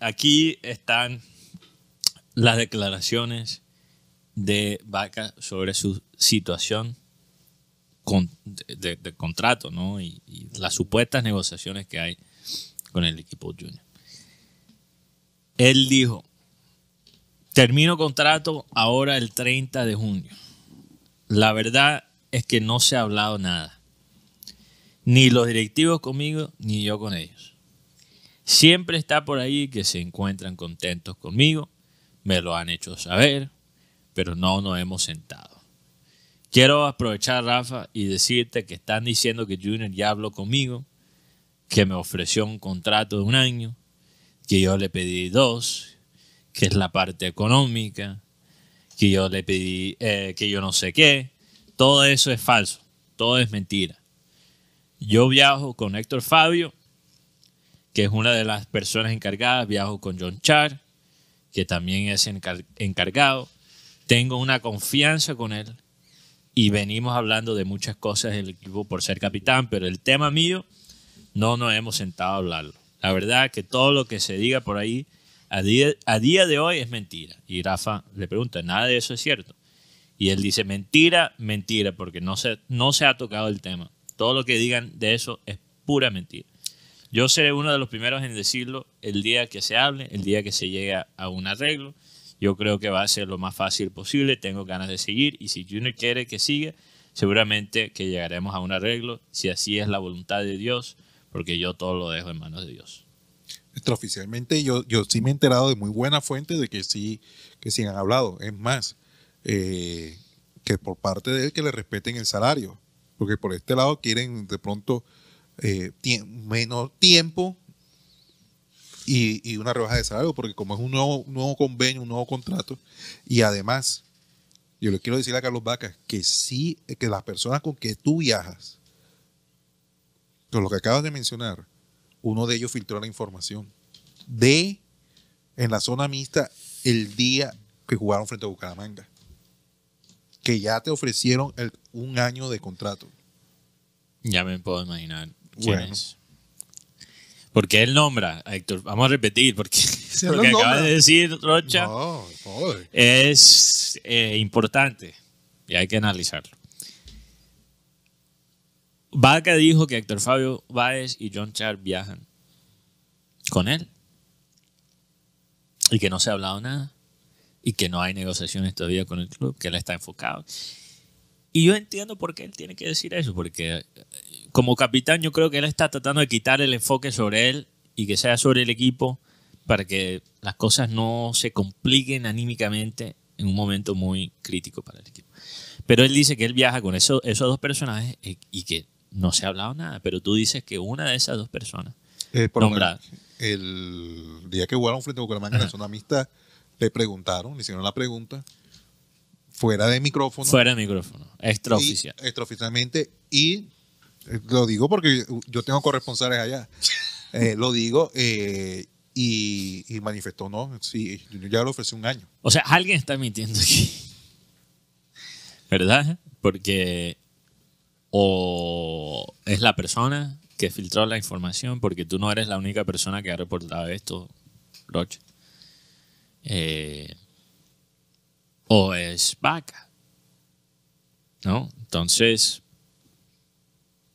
aquí están las declaraciones de Vaca sobre su situación de, contrato y, y, las supuestas negociaciones que hay con el equipo junior. Él dijo, termino contrato ahora el 30 de junio. La verdad es que no se ha hablado nada. Ni los directivos conmigo, ni yo con ellos. Siempre está por ahí que se encuentran contentos conmigo, me lo han hecho saber, pero no nos hemos sentado. Quiero aprovechar, Rafa, y decirte que están diciendo que Junior ya habló conmigo, que me ofreció un contrato de un año, que yo le pedí dos, que es la parte económica, que yo le pedí eh, que yo no sé qué. Todo eso es falso, todo es mentira. Yo viajo con Héctor Fabio que es una de las personas encargadas. Viajo con John Char, que también es encargado. Tengo una confianza con él y venimos hablando de muchas cosas del equipo por ser capitán, pero el tema mío no nos hemos sentado a hablarlo. La verdad que todo lo que se diga por ahí a día, a día de hoy es mentira. Y Rafa le pregunta, nada de eso es cierto. Y él dice, mentira, mentira, porque no se, no se ha tocado el tema. Todo lo que digan de eso es pura mentira. Yo seré uno de los primeros en decirlo el día que se hable, el día que se llegue a un arreglo. Yo creo que va a ser lo más fácil posible. Tengo ganas de seguir y si Junior quiere que siga, seguramente que llegaremos a un arreglo si así es la voluntad de Dios, porque yo todo lo dejo en manos de Dios. Extraoficialmente yo, yo sí me he enterado de muy buena fuente de que sí, que han hablado. Es más, eh, que por parte de él que le respeten el salario, porque por este lado quieren de pronto eh, menos tiempo y, una rebaja de salario, porque como es un nuevo, nuevo convenio, un nuevo contrato, y además, yo le quiero decir a Carlos Vacas que sí, que las personas con que tú viajas, con lo que acabas de mencionar, uno de ellos filtró la información de en la zona mixta el día que jugaron frente a Bucaramanga, que ya te ofrecieron un año de contrato. Ya me puedo imaginar porque él nombra a Héctor. Vamos a repetir, porque lo que acaba de decir Rocha es eh, importante y hay que analizarlo. Vaca dijo que Héctor Fabio Báez y John Char viajan con él y que no se ha hablado nada y que no hay negociaciones todavía con el club, que él está enfocado. Y yo entiendo por qué él tiene que decir eso, porque eh, como capitán yo creo que él está tratando de quitar el enfoque sobre él y que sea sobre el equipo para que las cosas no se compliquen anímicamente en un momento muy crítico para el equipo. Pero él dice que él viaja con eso, esos dos personajes eh, y que no se ha hablado nada, pero tú dices que una de esas dos personas eh, el, día que jugaron frente a Bucaramanga en la zona amistad, le preguntaron, le hicieron la pregunta fuera de micrófono. Fuera de micrófono, extraoficial. extraoficialmente, y eh, lo digo porque yo tengo corresponsales allá. Eh, lo digo eh, y, manifestó, no, sí, ya lo ofrecí un año. O sea, alguien está mintiendo aquí. ¿Verdad? Porque o es la persona que filtró la información, porque tú no eres la única persona que ha reportado esto, Roche. Eh, o es vaca. ¿No? Entonces,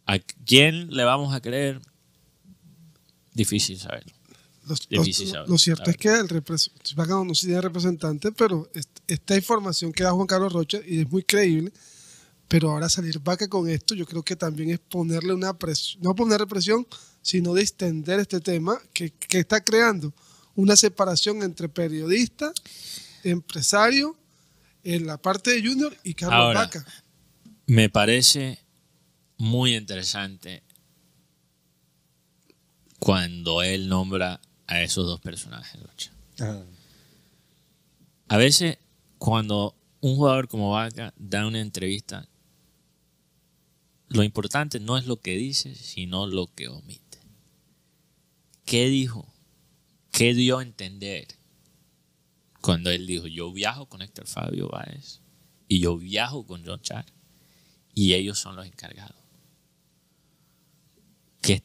¿a quién le vamos a creer? Difícil saberlo. lo cierto es que el vaca no tiene representante, pero esta información que da Juan Carlos Rocha y es muy creíble. Pero ahora salir vaca con esto, yo creo que también es ponerle una presión, no poner presión, sino distender este tema que, que está creando una separación entre periodista, empresario en la parte de Junior y Carlos Vaca. Me parece muy interesante cuando él nombra a esos dos personajes, A veces, cuando un jugador como Vaca da una entrevista, lo importante no es lo que dice, sino lo que omite. ¿Qué dijo? ¿Qué dio a entender? cuando él dijo, yo viajo con Héctor Fabio Báez y yo viajo con John Char y ellos son los encargados. ¿Qué,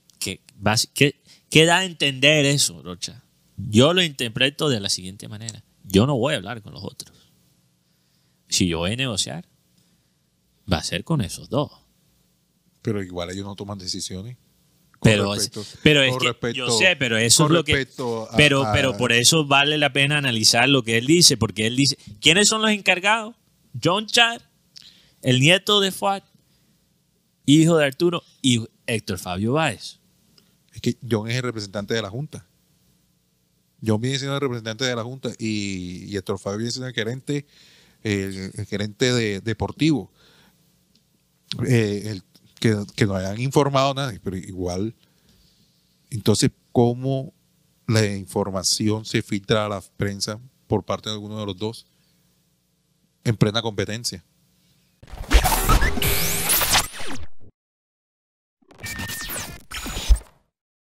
qué da a entender eso, Rocha? Yo lo interpreto de la siguiente manera. Yo no voy a hablar con los otros. Si yo voy a negociar, va a ser con esos dos. Pero igual ellos no toman decisiones. Pero, pero es yo sé, pero eso es lo que. pero, pero por eso vale la pena analizar lo que él dice, porque él dice: ¿quiénes son los encargados? John Chad, el nieto de Fuad, hijo de Arturo y Héctor Fabio Báez. Es que John es el representante de la Junta. John viene siendo el representante de la Junta y, Héctor Fabio es siendo el gerente, gerente de, deportivo. Eh, el, que, no hayan informado a nadie, pero igual, entonces, ¿cómo la información se filtra a la prensa por parte de alguno de los dos en plena competencia?